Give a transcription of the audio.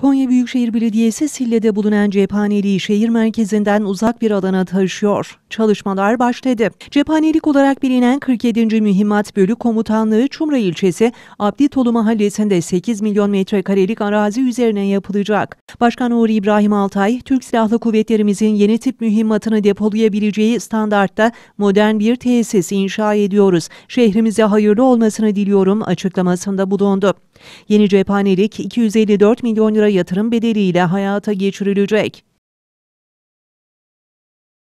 Konya Büyükşehir Belediyesi Sille'de bulunan cephaneliği şehir merkezinden uzak bir alana taşıyor. Çalışmalar başladı. Cephanelik olarak bilinen 47. Mühimmat Bölü Komutanlığı Çumra ilçesi Abdi Tolu mahallesinde 8 milyon metrekarelik arazi üzerine yapılacak. Başkan Uğur İbrahim Altay, Türk Silahlı Kuvvetlerimizin yeni tip mühimmatını depolayabileceği standartta modern bir tesis inşa ediyoruz. Şehrimize hayırlı olmasını diliyorum açıklamasında bulundu. Yeni cephanelik 254 milyon lira yatırım bedeliyle hayata geçirilecek.